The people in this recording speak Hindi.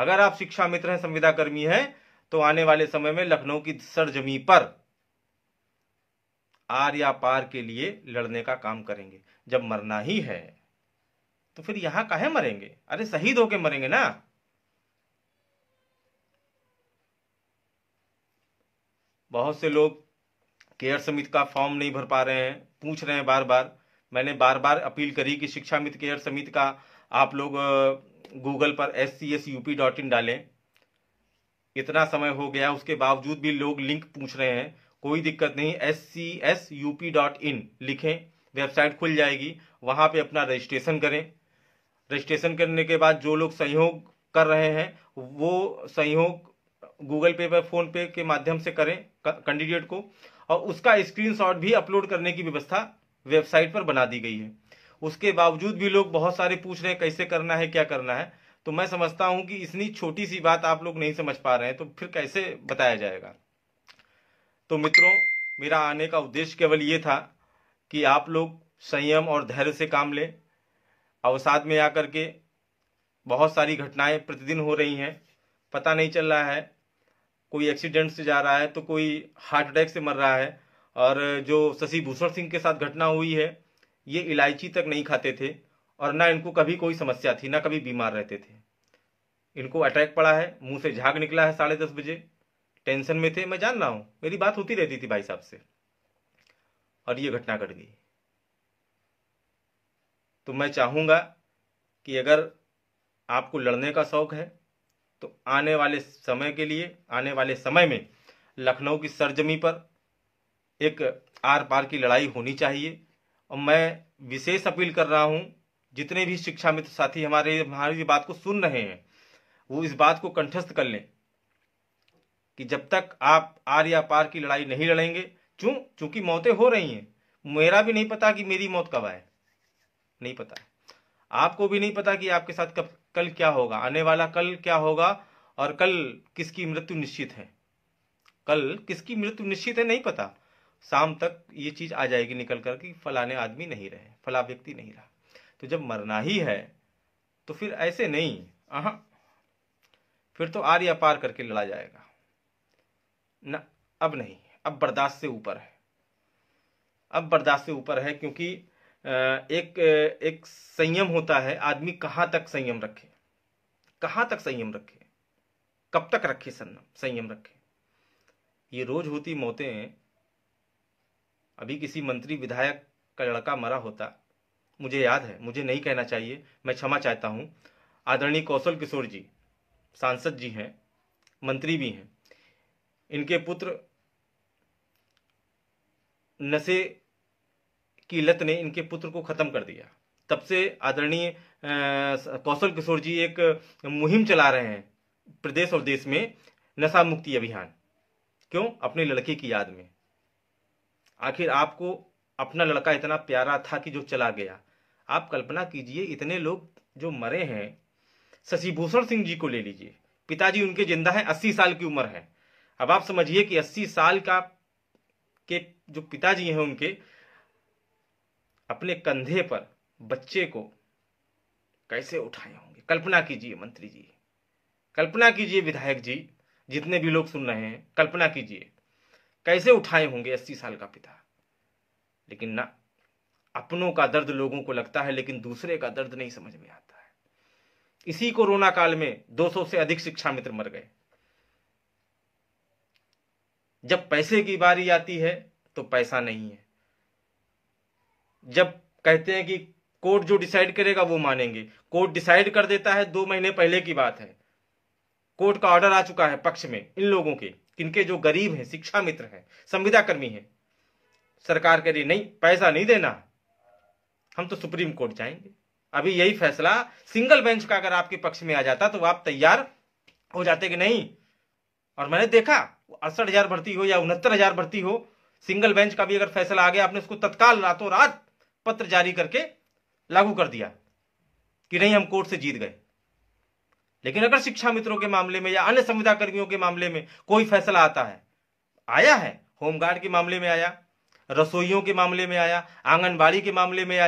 अगर आप शिक्षा मित्र हैं संविदा कर्मी हैं तो आने वाले समय में लखनऊ की सरजमी पर आर या पार के लिए लड़ने का काम करेंगे जब मरना ही है तो फिर यहां कहे मरेंगे अरे शहीद होके मरेंगे ना बहुत से लोग केयर समिति का फॉर्म नहीं भर पा रहे हैं पूछ रहे हैं बार बार मैंने बार बार अपील करी कि शिक्षा मित्र केयर समिति का आप लोग गूगल पर S C S UP dot in डालें इतना समय हो गया उसके बावजूद भी लोग लिंक पूछ रहे हैं कोई दिक्कत नहीं S C S U P dot in लिखें वेबसाइट खुल जाएगी वहाँ पे अपना रजिस्ट्रेशन करें रजिस्ट्रेशन करने के बाद जो लोग सहयोग कर रहे हैं वो सहयोग गूगल पे पर फोन पे के माध्यम से करें कैंडिडेट को और उसका स्क्रीनशॉट भी अपलोड करने की व्यवस्था वेबसाइट पर बना दी गई है उसके बावजूद भी लोग बहुत सारे पूछ रहे हैं कैसे करना है क्या करना है तो मैं समझता हूँ कि इतनी छोटी सी बात आप लोग नहीं समझ पा रहे हैं तो फिर कैसे बताया जाएगा तो मित्रों मेरा आने का उद्देश्य केवल ये था कि आप लोग संयम और धैर्य से काम लें अवसाद में आकर के बहुत सारी घटनाएं प्रतिदिन हो रही हैं पता नहीं चल रहा है कोई एक्सीडेंट से जा रहा है तो कोई हार्ट अटैक से मर रहा है और जो शशि भूषण सिंह के साथ घटना हुई है ये इलायची तक नहीं खाते थे और ना इनको कभी कोई समस्या थी ना कभी बीमार रहते थे इनको अटैक पड़ा है मुंह से झाग निकला है साढ़े दस बजे टेंशन में थे मैं जान रहा हूँ मेरी बात होती रहती थी भाई साहब से और ये घटना घट गई तो मैं चाहूँगा कि अगर आपको लड़ने का शौक है तो आने वाले समय के लिए आने वाले समय में लखनऊ की सरजमी पर एक आर पार की लड़ाई होनी चाहिए और मैं विशेष अपील कर रहा हूँ जितने भी शिक्षा मित्र साथी हमारे हमारी बात को सुन रहे हैं वो इस बात को कंठस्थ कर लें कि जब तक आप आर या पार की लड़ाई नहीं लड़ेंगे क्यों चूंकि मौतें हो रही हैं मेरा भी नहीं पता कि मेरी मौत कब आए नहीं पता आपको भी नहीं पता कि आपके साथ कब कल क्या होगा आने वाला कल क्या होगा और कल किसकी मृत्यु निश्चित है कल किसकी मृत्यु निश्चित है नहीं पता शाम तक ये चीज़ आ जाएगी निकल कर कि फलाने आदमी नहीं रहे फला व्यक्ति नहीं रहा तो जब मरना ही है तो फिर ऐसे नहीं आह फिर तो आर या पार करके लड़ा जाएगा न अब नहीं अब बर्दाश्त से ऊपर है अब बर्दाश्त से ऊपर है क्योंकि एक एक संयम होता है आदमी कहाँ तक संयम रखे कहाँ तक संयम रखे कब तक रखे संयम रखे ये रोज होती मौतें अभी किसी मंत्री विधायक का लड़का मरा होता मुझे याद है मुझे नहीं कहना चाहिए मैं क्षमा चाहता हूँ आदरणीय कौशल किशोर जी सांसद जी हैं मंत्री भी हैं इनके पुत्र नशे की लत ने इनके पुत्र को ख़त्म कर दिया तब से आदरणीय कौशल किशोर जी एक मुहिम चला रहे हैं प्रदेश और देश में नशा मुक्ति अभियान क्यों अपने लड़के की याद में आखिर आपको अपना लड़का इतना प्यारा था कि जो चला गया आप कल्पना कीजिए इतने लोग जो मरे हैं शशिभूषण सिंह जी को ले लीजिए पिताजी उनके जिंदा हैं अस्सी साल की उम्र है अब आप समझिए कि अस्सी साल का के जो पिताजी हैं उनके अपने कंधे पर बच्चे को कैसे उठाए होंगे कल्पना कीजिए मंत्री जी कल्पना कीजिए विधायक जी जितने भी लोग सुन रहे हैं कल्पना कीजिए कैसे उठाए होंगे अस्सी साल का पिता लेकिन ना अपनों का दर्द लोगों को लगता है लेकिन दूसरे का दर्द नहीं समझ में आता है इसी कोरोना काल में 200 से अधिक शिक्षा मित्र मर गए जब पैसे की बारी आती है तो पैसा नहीं है जब कहते हैं कि कोर्ट जो डिसाइड करेगा वो मानेंगे कोर्ट डिसाइड कर देता है दो महीने पहले की बात है कोर्ट का ऑर्डर आ चुका है पक्ष में इन लोगों के किनके जो गरीब हैं शिक्षा मित्र हैं संविदा कर्मी हैं सरकार कह रही नहीं पैसा नहीं देना हम तो सुप्रीम कोर्ट जाएंगे अभी यही फैसला सिंगल बेंच का अगर आपके पक्ष में आ जाता तो आप तैयार हो जाते कि नहीं और मैंने देखा अड़सठ हजार भर्ती हो या उनहत्तर हजार भर्ती हो सिंगल बेंच का भी अगर फैसला आ गया आपने उसको तत्काल रातों रात पत्र जारी करके लागू कर दिया कि नहीं हम कोर्ट से जीत गए लेकिन अगर शिक्षा मित्रों के मामले में या अन्य संविदा कर्मियों के मामले में कोई फैसला आता है आया है होमगार्ड के मामले में आया रसोइयों के मामले में आया आंगनबाड़ी के मामले में आया